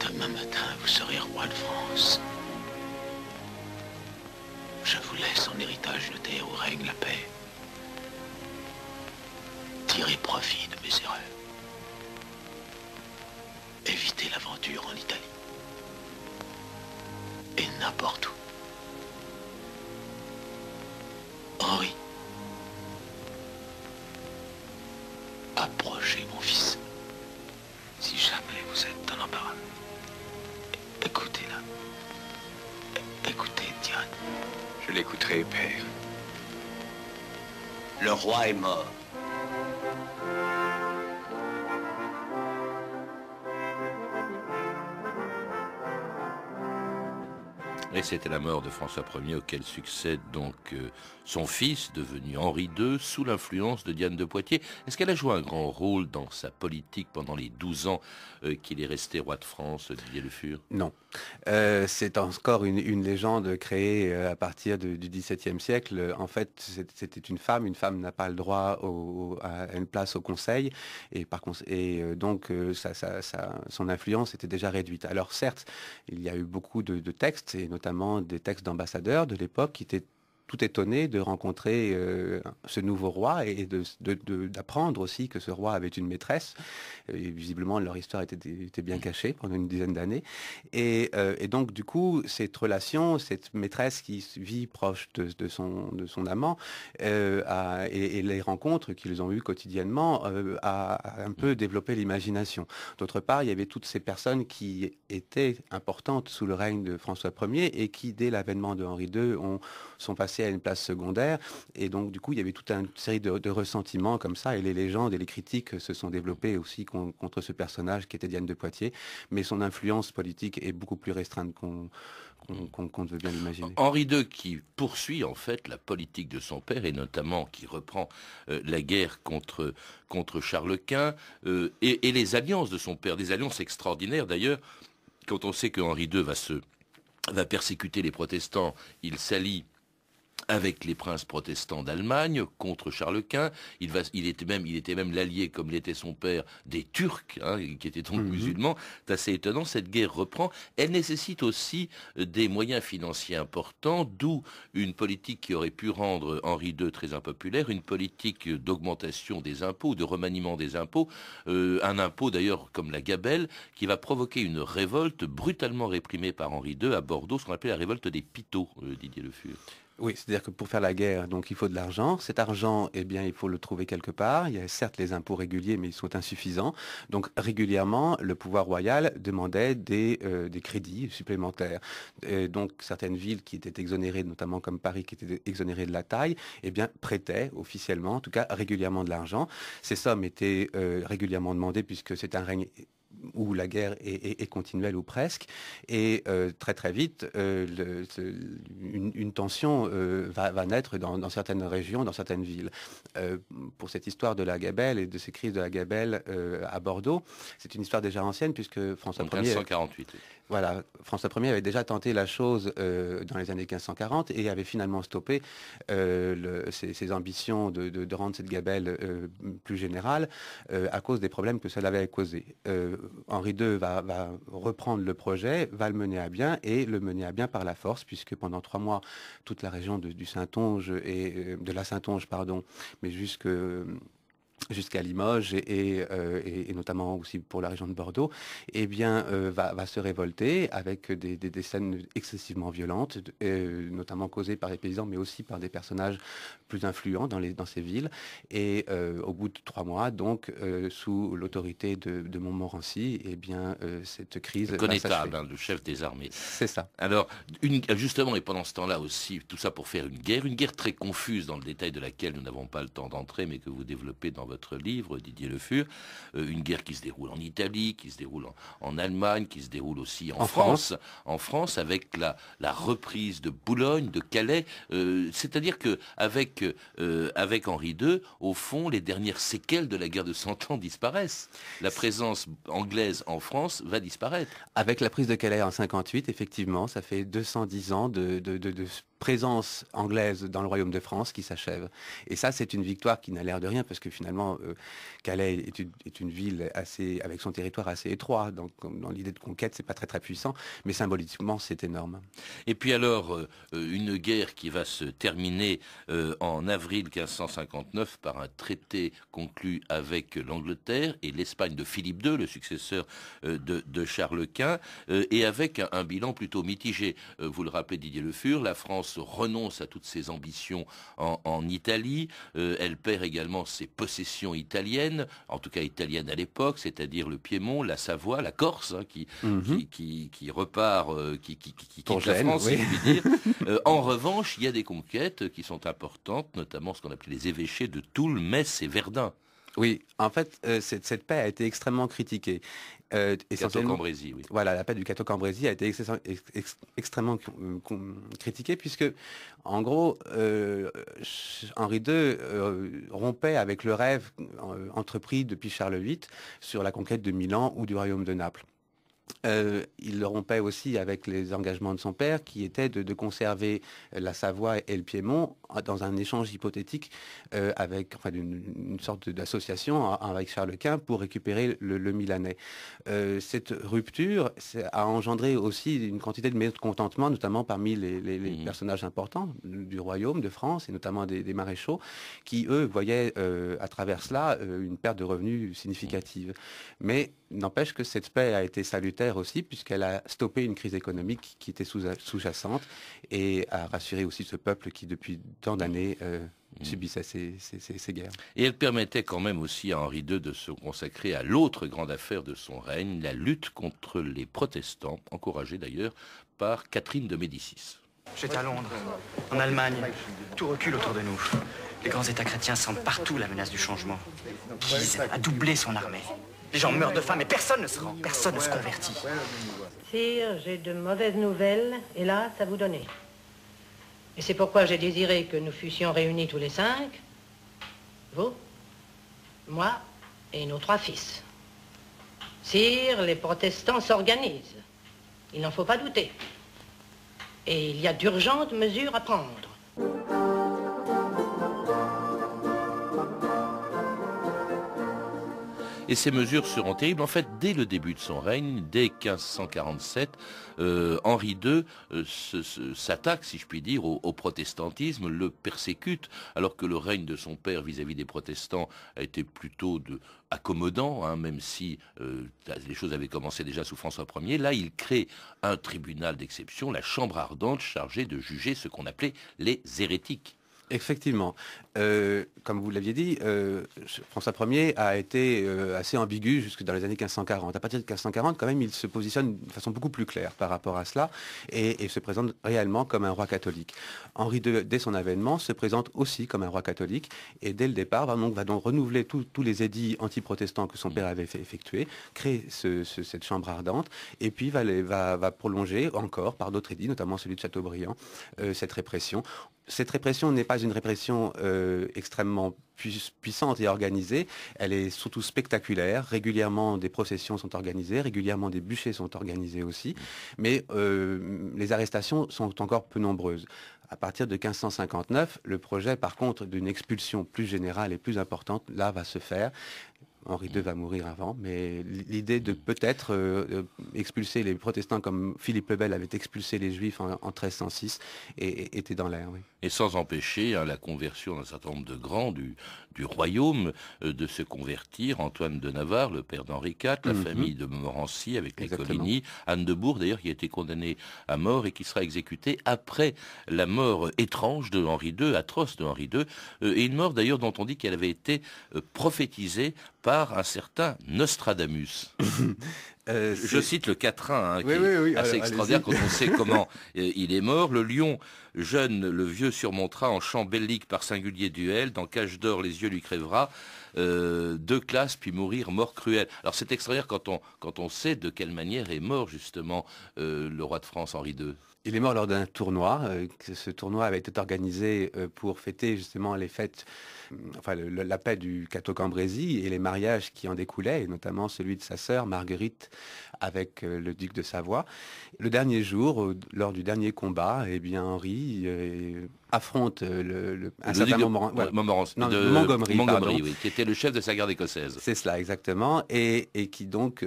Demain matin, vous serez roi de France. Je vous laisse en héritage de terre où règne la paix. Tirez profit de mes erreurs. Évitez l'aventure en Italie. Et n'importe où. Je l'écouterai, père. Le roi est mort. Et c'était la mort de François Ier auquel succède donc euh, son fils, devenu Henri II, sous l'influence de Diane de Poitiers. Est-ce qu'elle a joué un grand rôle dans sa politique pendant les 12 ans euh, qu'il est resté roi de France, Didier Le Fur Non. Euh, c'est encore une, légende créée à partir du XVIIe siècle. En fait, c'était une femme. Une femme n'a pas le droit à une place au Conseil. Et, par et donc, ça, son influence était déjà réduite. Alors certes, il y a eu beaucoup de, de textes, et notamment notamment des textes d'ambassadeurs de l'époque qui étaient tout étonné de rencontrer euh, ce nouveau roi et d'apprendre aussi que ce roi avait une maîtresse. Euh, et visiblement, leur histoire était, était, bien cachée pendant une dizaine d'années. Et, euh, donc, du coup, cette relation, cette maîtresse qui vit proche de, son, de son amant, et, les rencontres qu'ils ont eues quotidiennement, a un peu développé l'imagination. D'autre part, il y avait toutes ces personnes qui étaient importantes sous le règne de François Ier et qui, dès l'avènement de Henri II, ont, sont passées à une place secondaire. Et donc, du coup, il y avait toute une série de, ressentiments comme ça. Et les légendes et les critiques se sont développées aussi contre ce personnage qui était Diane de Poitiers. Mais son influence politique est beaucoup plus restreinte qu'on qu'on veut bien l'imaginer. Henri II qui poursuit en fait la politique de son père et notamment qui reprend euh, la guerre contre, contre Charles Quint euh, et, les alliances de son père, des alliances extraordinaires d'ailleurs, quand on sait que Henri II va se va persécuter les protestants, il s'allie avec les princes protestants d'Allemagne contre Charles Quint. Il, était même, l'allié, comme l'était son père, des Turcs, hein, qui étaient donc mhm. musulmans. C'est assez étonnant, cette guerre reprend. Elle nécessite aussi euh, des moyens financiers importants, d'où une politique qui aurait pu rendre Henri II très impopulaire, une politique d'augmentation des impôts, de remaniement des impôts, euh, un impôt d'ailleurs comme la gabelle, qui va provoquer une révolte brutalement réprimée par Henri II à Bordeaux, ce qu'on appelle la révolte des Pitots, euh, Didier Le Fur. Oui, c'est-à-dire que pour faire la guerre, donc il faut de l'argent. Cet argent, eh bien, il faut le trouver quelque part. Il y a certes les impôts réguliers, mais ils sont insuffisants. Donc régulièrement, le pouvoir royal demandait des, euh, crédits supplémentaires. donc certaines villes qui étaient exonérées, notamment comme Paris, qui était exonérée de la taille, eh bien, prêtaient officiellement, en tout cas régulièrement de l'argent. Ces sommes étaient euh, régulièrement demandées puisque c'est un règne où la guerre est, continuelle ou presque. Et euh, très très vite, euh, une, tension euh, va, naître dans, certaines régions, dans certaines villes. pour cette histoire de la Gabelle et de ces crises de la Gabelle à Bordeaux, c'est une histoire déjà ancienne puisque François Ier... Voilà, François Ier avait déjà tenté la chose euh, dans les années 1540 et avait finalement stoppé euh, ses, ambitions de, rendre cette gabelle euh, plus générale à cause des problèmes que cela avait causé. Henri II va, reprendre le projet, va le mener à bien et le mener à bien par la force puisque pendant trois mois, toute la région de, du Saintonge et de la Saintonge, pardon, mais jusque jusqu'à Limoges euh, et, notamment aussi pour la région de Bordeaux, eh bien, euh, va, se révolter avec des, scènes excessivement violentes, euh, notamment causées par les paysans, mais aussi par des personnages plus influents dans, les, dans ces villes. Et au bout de trois mois, donc, sous l'autorité de, de, Montmorency, eh bien, cette crise... Connétable, hein, le chef des armées. C'est ça. Alors, une, justement, et pendant ce temps-là aussi, tout ça pour faire une guerre, une guerre très confuse dans le détail de laquelle nous n'avons pas le temps d'entrer, mais que vous développez dans votre votre livre, Didier Le Fur, euh, une guerre qui se déroule en Italie, qui se déroule en, Allemagne, qui se déroule aussi en, France. en France avec la, reprise de Boulogne, de Calais. Euh, c'est-à-dire que avec, euh, Henri II, au fond, les dernières séquelles de la guerre de Cent Ans disparaissent. La présence anglaise en France va disparaître. Avec la prise de Calais en 58, effectivement, ça fait 210 ans de présence anglaise dans le royaume de France qui s'achève. Et ça, c'est une victoire qui n'a l'air de rien parce que finalement, euh, Calais est une, ville assez, avec son territoire assez étroit. Donc, dans l'idée de conquête, c'est pas très très puissant, mais symboliquement, c'est énorme. Et puis alors, euh, une guerre qui va se terminer euh, en avril 1559 par un traité conclu avec l'Angleterre et l'Espagne de Philippe II, le successeur de, Charles Quint, et avec un, bilan plutôt mitigé. vous le rappelez, Didier Le Fur, la France renonce à toutes ses ambitions en, Italie. Euh, elle perd également ses possessions italiennes, en tout cas italiennes à l'époque, c'est-à-dire le Piémont, la Savoie, la Corse, hein, mhm. qui, repart, euh, qui, quitte la France, dire. Euh, en revanche, il y a des conquêtes qui sont importantes, notamment ce qu'on appelait les évêchés de Toul, Metz et Verdun. Oui, en fait, euh, cette, paix a été extrêmement critiquée. Euh, oui. Voilà, la paix du Cato Cambrésis a été extrêmement critiquée puisque, en gros, euh, Henri II euh, rompait avec le rêve entrepris depuis Charles VIII sur la conquête de Milan ou du royaume de Naples. Euh, il rompait aussi avec les engagements de son père, qui était de, conserver euh, la Savoie et le Piémont euh, dans un échange hypothétique euh, avec enfin, une, sorte d'association avec Charles Quint pour récupérer le, Milanais. cette rupture a engendré aussi une quantité de mécontentement, notamment parmi les, mmh. personnages importants du royaume de France et notamment des, des maréchaux, qui eux voyaient à travers cela une perte de revenus significative. Mmh. Mais n'empêche que cette paix a été salutée aussi, puisqu'elle a stoppé une crise économique qui était sous-jacente et a rassuré aussi ce peuple qui, depuis tant d'années, euh, mmh. subissait ces, guerres. Et elle permettait quand même aussi à Henri II de se consacrer à l'autre grande affaire de son règne, la lutte contre les protestants, encouragée d'ailleurs par Catherine de Médicis. J'étais à Londres, en Allemagne. Tout recule autour de nous. Les grands États chrétiens sentent partout la menace du changement. Guise a doublé son armée. Les gens meurent de faim, mais personne ne se rend, personne ne se convertit. Sire, j'ai de mauvaises nouvelles, et là, ça vous donner. Et c'est pourquoi j'ai désiré que nous fussions réunis tous les cinq, vous, moi et nos trois fils. Sire, les protestants s'organisent. Il n'en faut pas douter. Et il y a d'urgentes mesures à prendre. Et ces mesures seront terribles. En fait, dès le début de son règne, dès 1547, euh, Henri II euh, s'attaque, si je puis dire, au, protestantisme, le persécute, alors que le règne de son père vis-à-vis des protestants a été plutôt accommodant, hein, même si euh, les choses avaient commencé déjà sous François Ier. Là, il crée un tribunal d'exception, la Chambre ardente, chargée de juger ce qu'on appelait les hérétiques. Effectivement. Euh, comme vous l'aviez dit, euh, François Ier a été euh, assez ambigu jusque dans les années 1540. À partir de 1540, quand même, il se positionne de façon beaucoup plus claire par rapport à cela et, se présente réellement comme un roi catholique. Henri II, dès son avènement, se présente aussi comme un roi catholique et dès le départ va donc, renouveler tous les édits anti-protestants que son père avait fait effectuer, créer cette chambre ardente et puis va, va prolonger encore par d'autres édits, notamment celui de Chateaubriand, cette répression cette répression n'est pas une répression euh, extrêmement puissante et organisée. Elle est surtout spectaculaire. Régulièrement, des processions sont organisées, régulièrement, des bûchers sont organisés aussi. Mais euh, les arrestations sont encore peu nombreuses. À partir de 1559, le projet, par contre, d'une expulsion plus générale et plus importante, là, va se faire. Henri II va mourir avant, mais l'idée de peut-être euh, euh, expulser les protestants comme Philippe le Bel avait expulsé les juifs en, 1306 était dans l'air. Et sans empêcher hein, la conversion d'un certain nombre de grands du, royaume euh, de se convertir, Antoine de Navarre, le père d'Henri IV, la mm-hmm. famille de Morency avec les Coligny, Anne de Bourg d'ailleurs qui a été condamnée à mort et qui sera exécutée après la mort étrange de Henri II, atroce de Henri II, et une mort d'ailleurs dont on dit qu'elle avait été prophétisée par un certain Nostradamus. Euh, je cite le quatrain, hein, qui est assez extraordinaire quand on sait comment euh, il est mort. Le lion jeune, le vieux surmontera en chant bellique par singulier duel. Dans Cage d'or, les yeux lui crèvera. Euh, deux classes, puis mourir mort cruelle. Alors c'est extraordinaire quand on, quand on sait de quelle manière est mort justement le roi de France Henri II. Il est mort lors d'un tournoi. Euh, ce tournoi avait été organisé euh, pour fêter justement les fêtes, hum, enfin la paix du Cato Cambrésis et les mariages qui en découlaient, et notamment celui de sa sœur Marguerite avec euh, le duc de Savoie. Le dernier jour, lors du dernier combat, eh bien Henri affronte le, le Montgomery, Montgomery oui, qui était le chef de sa garde écossaise. C'est cela exactement, et, qui donc,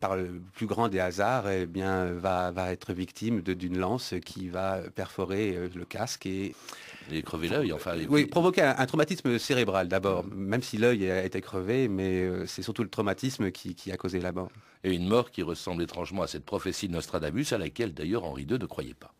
par le plus grand des hasards, eh bien va, va être victime de une lance qui va perforer euh, le casque et crever l'œil, enfin. Oui, provoquer un, traumatisme cérébral d'abord, même si l'œil a été crevé, mais euh, c'est surtout le traumatisme qui, qui, a causé la mort. Et une mort qui ressemble étrangement à cette prophétie de Nostradamus, à laquelle d'ailleurs Henri II ne croyait pas.